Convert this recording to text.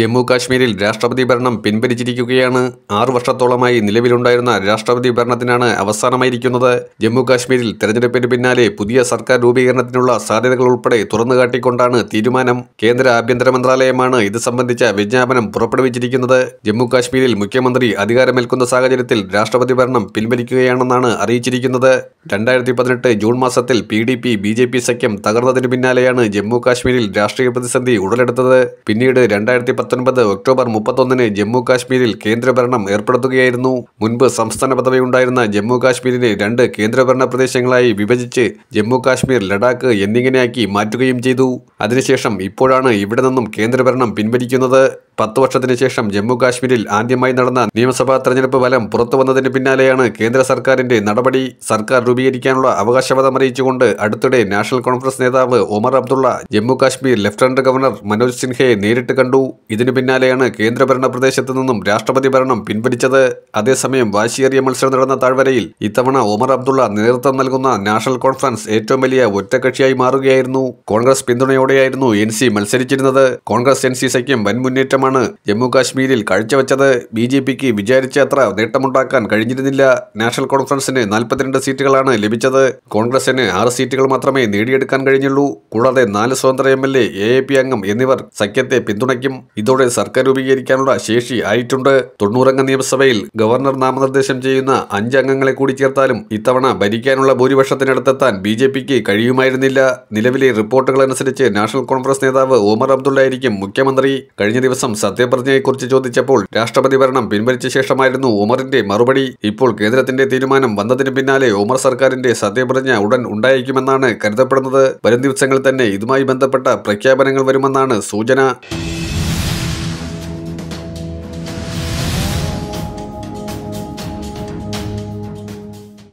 ജമ്മു കാശ്മീരിൽ രാഷ്ട്രപതി ഭരണം പിൻവലിച്ചിരിക്കുകയാണ് ആറു വർഷത്തോളമായി നിലവിലുണ്ടായിരുന്ന രാഷ്ട്രപതി ഭരണത്തിനാണ് അവസാനമായിരിക്കുന്നത് ജമ്മു കാശ്മീരിൽ തെരഞ്ഞെടുപ്പിന് പിന്നാലെ പുതിയ സർക്കാർ രൂപീകരണത്തിനുള്ള സാധ്യതകൾ ഉൾപ്പെടെ തുറന്നുകാട്ടിക്കൊണ്ടാണ് തീരുമാനം കേന്ദ്ര ആഭ്യന്തര മന്ത്രാലയമാണ് ഇത് സംബന്ധിച്ച വിജ്ഞാപനം പുറപ്പെടുവിച്ചിരിക്കുന്നത് ജമ്മു കാശ്മീരിൽ മുഖ്യമന്ത്രി അധികാരമേൽക്കുന്ന സാഹചര്യത്തിൽ രാഷ്ട്രപതി ഭരണം പിൻവലിക്കുകയാണെന്നാണ് അറിയിച്ചിരിക്കുന്നത് രണ്ടായിരത്തി പതിനെട്ട് ജൂൺ മാസത്തിൽ P D P B J P സഖ്യം തകർന്നതിന് പിന്നാലെയാണ് ജമ്മു കാശ്മീരിൽ രാഷ്ട്രീയ പ്രതിസന്ധി ഉടലെടുത്തത് പിന്നീട് രണ്ടായിരത്തി പത്തൊൻപത് ഒക്ടോബർ മുപ്പത്തൊന്നിന് ജമ്മു കാശ്മീരിൽ കേന്ദ്രഭരണം ഏർപ്പെടുത്തുകയായിരുന്നു മുൻപ് സംസ്ഥാന പദവി ഉണ്ടായിരുന്ന ജമ്മു കാശ്മീരിനെ രണ്ട് കേന്ദ്രഭരണ പ്രദേശങ്ങളായി വിഭജിച്ച് ജമ്മു കാശ്മീർ ലഡാക്ക് എന്നിങ്ങനെയാക്കി മാറ്റുകയും ചെയ്തു അതിനുശേഷം ഇപ്പോഴാണ് ഇവിടെ നിന്നും കേന്ദ്രഭരണം പിൻവലിക്കുന്നത് പത്ത് വർഷത്തിന് ശേഷം ജമ്മു കാശ്മീരിൽ ആദ്യമായി നടന്ന നിയമസഭാ തെരഞ്ഞെടുപ്പ് ഫലം പുറത്തു വന്നതിന് പിന്നാലെയാണ് കേന്ദ്ര സർക്കാരിന്റെ നടപടി സർക്കാർ രൂപീകരിക്കാനുള്ള അവകാശവാദം അറിയിച്ചുകൊണ്ട് അടുത്തിടെ നാഷണൽ കോൺഫറൻസ് നേതാവ് ഒമർ അബ്ദുള്ള ജമ്മു കാശ്മീർ ലഫ്റ്റനന്റ് ഗവർണർ മനോജ് സിൻഹയെ നേരിട്ട് കണ്ടു ഇതിനു പിന്നാലെയാണ് കേന്ദ്രഭരണ പ്രദേശത്ത് നിന്നും രാഷ്ട്രപതി ഭരണം പിൻവലിച്ചത് അതേസമയം വാശിയേറിയ മത്സരം നടന്ന താഴ്വരയിൽ ഇത്തവണ ഒമർ അബ്ദുള്ള നേതൃത്വം നൽകുന്ന നാഷണൽ കോൺഫറൻസ് ഏറ്റവും വലിയ ഒറ്റകക്ഷിയായി മാറുകയായിരുന്നു കോൺഗ്രസ് പിന്തുണയോടെയായിരുന്നു എൻ മത്സരിച്ചിരുന്നത് കോൺഗ്രസ് എൻ സി സഖ്യം വൻ മുന്നേറ്റമാണ് ജമ്മു ജമ്മുകാശ്മീരിൽ കാഴ്ചവെച്ചത് ബി ജെ പിക്ക് വിചാരിച്ചത്ര നേട്ടമുണ്ടാക്കാൻ കഴിഞ്ഞിരുന്നില്ല നാഷണൽ കോൺഫറൻസിന് നാൽപ്പത്തിരണ്ട് സീറ്റുകളാണ് ലഭിച്ചത് കോൺഗ്രസിന് ആറ് സീറ്റുകൾ മാത്രമേ നേടിയെടുക്കാൻ കഴിഞ്ഞുള്ളൂ കൂടാതെ നാല് സ്വതന്ത്ര M L A A P അംഗം എന്നിവർ സഖ്യത്തെ പിന്തുണയ്ക്കും ഇതോടെ സർക്കാർ രൂപീകരിക്കാനുള്ള ശേഷി ആയിട്ടുണ്ട് തൊണ്ണൂറംഗ നിയമസഭയിൽ ഗവർണർ നാമനിർദ്ദേശം ചെയ്യുന്ന അഞ്ച് അംഗങ്ങളെ കൂടി ചേർത്താലും ഇത്തവണ ഭരിക്കാനുള്ള ഭൂരിപക്ഷത്തിനടുത്തെത്താൻ ബി ജെ പിക്ക് കഴിയുമായിരുന്നില്ല നിലവിലെ റിപ്പോർട്ടുകൾ അനുസരിച്ച് നാഷണൽ കോൺഫറൻസ് നേതാവ് ഒമർ ആയിരിക്കും മുഖ്യമന്ത്രി കഴിഞ്ഞ ദിവസം നിന്നും സത്യപ്രതിജ്ഞയെക്കുറിച്ച് ചോദിച്ചപ്പോൾ രാഷ്ട്രപതി ഭരണം പിൻവലിച്ച ശേഷമായിരുന്നു ഉമറിന്റെ മറുപടി ഇപ്പോൾ കേന്ദ്രത്തിന്റെ തീരുമാനം വന്നതിന് പിന്നാലെ ഉമർ സർക്കാരിന്റെ സത്യപ്രതിജ്ഞ ഉടൻ ഉണ്ടായേക്കുമെന്നാണ് കരുതപ്പെടുന്നത് വരും ദിവസങ്ങളിൽ തന്നെ ഇതുമായി ബന്ധപ്പെട്ട പ്രഖ്യാപനങ്ങൾ വരുമെന്നാണ് സൂചന